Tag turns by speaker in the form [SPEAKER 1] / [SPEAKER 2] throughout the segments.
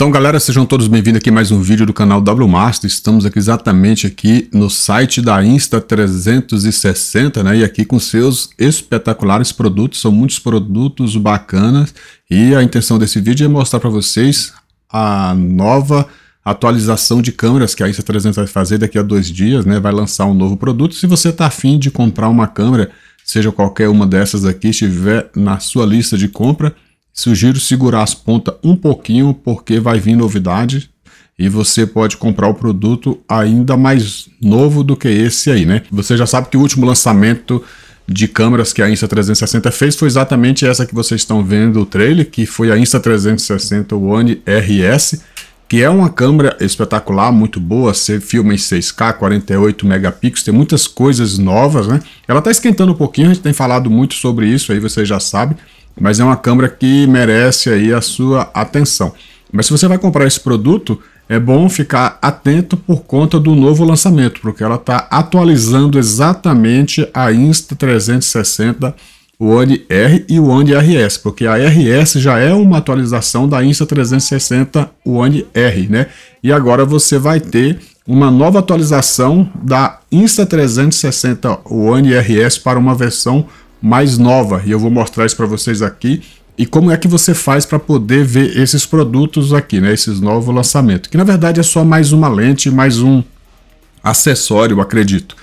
[SPEAKER 1] Então, galera, sejam todos bem-vindos aqui a mais um vídeo do canal W Master. Estamos aqui exatamente aqui no site da Insta360, né? E aqui com seus espetaculares produtos, são muitos produtos bacanas. E a intenção desse vídeo é mostrar para vocês a nova atualização de câmeras que a Insta300 vai fazer daqui a dois dias, né? Vai lançar um novo produto. Se você está afim de comprar uma câmera, seja qualquer uma dessas aqui, estiver na sua lista de compra, Sugiro segurar as pontas um pouquinho, porque vai vir novidade e você pode comprar o produto ainda mais novo do que esse aí, né? Você já sabe que o último lançamento de câmeras que a Insta360 fez foi exatamente essa que vocês estão vendo o trailer, que foi a Insta360 One RS, que é uma câmera espetacular, muito boa, você filma em 6K, 48 megapixels, tem muitas coisas novas, né? Ela está esquentando um pouquinho, a gente tem falado muito sobre isso, aí você já sabe, mas é uma câmera que merece aí a sua atenção. Mas se você vai comprar esse produto, é bom ficar atento por conta do novo lançamento, porque ela está atualizando exatamente a Insta360 One R e o One RS, porque a RS já é uma atualização da Insta360 One R, né? E agora você vai ter uma nova atualização da Insta360 One RS para uma versão mais nova e eu vou mostrar isso para vocês aqui e como é que você faz para poder ver esses produtos aqui, né? Esses novos lançamentos, que na verdade é só mais uma lente, mais um acessório, acredito.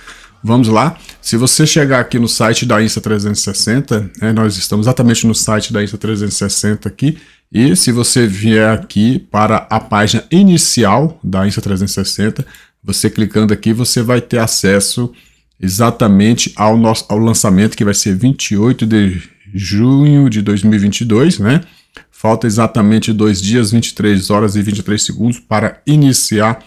[SPEAKER 1] Vamos lá. Se você chegar aqui no site da Insta360, né, nós estamos exatamente no site da Insta360 aqui. E se você vier aqui para a página inicial da Insta360, você clicando aqui, você vai ter acesso exatamente ao, nosso, ao lançamento, que vai ser 28 de junho de 2022, né? Falta exatamente dois dias, 23 horas e 23 segundos para iniciar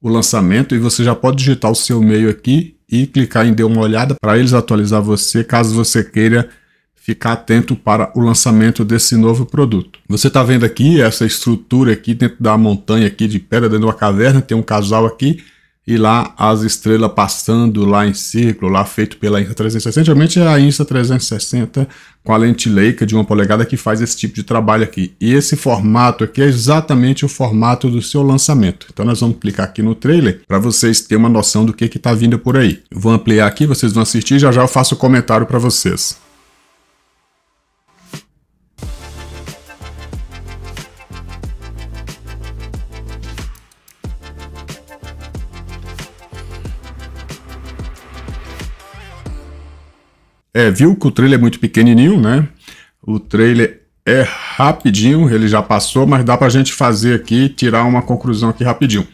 [SPEAKER 1] o lançamento e você já pode digitar o seu e-mail aqui e clicar em dar uma olhada para eles atualizar você caso você queira ficar atento para o lançamento desse novo produto. Você está vendo aqui essa estrutura aqui dentro da montanha aqui de pedra dentro uma caverna, tem um casal aqui e lá as estrelas passando lá em círculo, lá feito pela Insta360. Geralmente é a Insta360 com a lente Leica de uma polegada que faz esse tipo de trabalho aqui. E esse formato aqui é exatamente o formato do seu lançamento. Então nós vamos clicar aqui no trailer para vocês terem uma noção do que está vindo por aí. Eu vou ampliar aqui, vocês vão assistir já já eu faço o um comentário para vocês. É, viu que o trailer é muito pequenininho, né? O trailer é rapidinho, ele já passou, mas dá para a gente fazer aqui, tirar uma conclusão aqui rapidinho.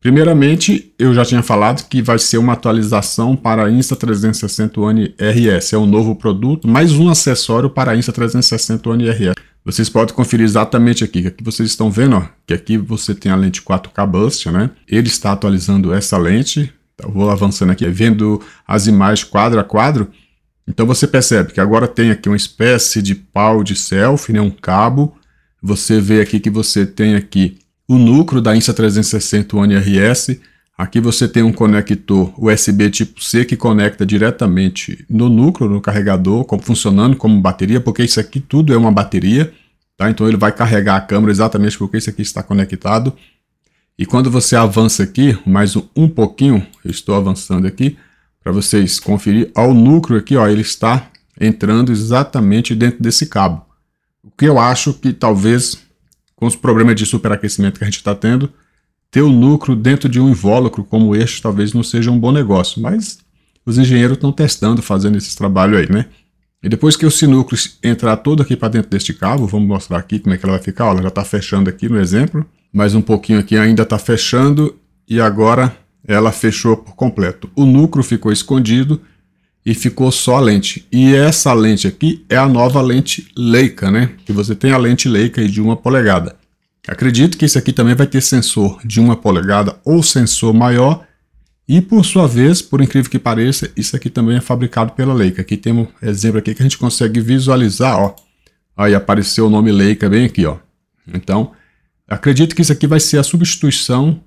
[SPEAKER 1] Primeiramente, eu já tinha falado que vai ser uma atualização para a Insta360 One RS. É um novo produto, mais um acessório para a Insta360 One RS. Vocês podem conferir exatamente aqui. Aqui vocês estão vendo ó, que aqui você tem a lente 4K Bust, né? Ele está atualizando essa lente. Então, eu vou avançando aqui, vendo as imagens quadro a quadro. Então você percebe que agora tem aqui uma espécie de pau de selfie, né, um cabo. Você vê aqui que você tem aqui o núcleo da Insta360 One RS. Aqui você tem um conector USB tipo C que conecta diretamente no núcleo, no carregador, funcionando como bateria, porque isso aqui tudo é uma bateria. Tá? Então ele vai carregar a câmera exatamente porque isso aqui está conectado. E quando você avança aqui, mais um, um pouquinho, eu estou avançando aqui, para vocês conferir, ao lucro aqui, ó, ele está entrando exatamente dentro desse cabo. O que eu acho que talvez, com os problemas de superaquecimento que a gente está tendo, ter o lucro dentro de um invólucro como este talvez não seja um bom negócio, mas os engenheiros estão testando, fazendo esse trabalho aí, né? E depois que o sinúcleo entrar todo aqui para dentro deste cabo, vamos mostrar aqui como é que ela vai ficar. Ó, ela já está fechando aqui no exemplo, mais um pouquinho aqui ainda está fechando e agora ela fechou por completo. O lucro ficou escondido e ficou só a lente. E essa lente aqui é a nova lente Leica, né? Que você tem a lente Leica de uma polegada. Acredito que isso aqui também vai ter sensor de uma polegada ou sensor maior. E por sua vez, por incrível que pareça, isso aqui também é fabricado pela Leica. Aqui tem um exemplo aqui que a gente consegue visualizar, ó. Aí apareceu o nome Leica bem aqui, ó. Então, acredito que isso aqui vai ser a substituição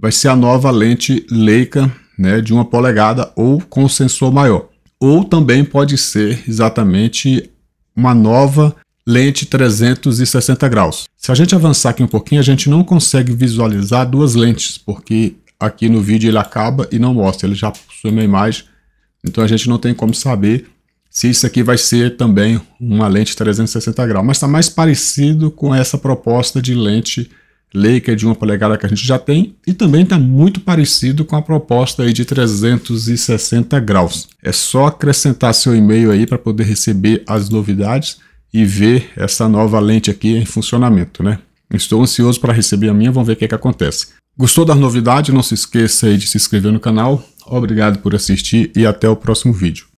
[SPEAKER 1] vai ser a nova lente Leica né, de uma polegada ou com sensor maior. Ou também pode ser exatamente uma nova lente 360 graus. Se a gente avançar aqui um pouquinho, a gente não consegue visualizar duas lentes, porque aqui no vídeo ele acaba e não mostra, ele já possui uma imagem, então a gente não tem como saber se isso aqui vai ser também uma lente 360 graus, mas está mais parecido com essa proposta de lente Leica é de uma polegada que a gente já tem e também está muito parecido com a proposta aí de 360 graus. É só acrescentar seu e-mail aí para poder receber as novidades e ver essa nova lente aqui em funcionamento, né? Estou ansioso para receber a minha, vamos ver o que, é que acontece. Gostou das novidades? Não se esqueça aí de se inscrever no canal. Obrigado por assistir e até o próximo vídeo.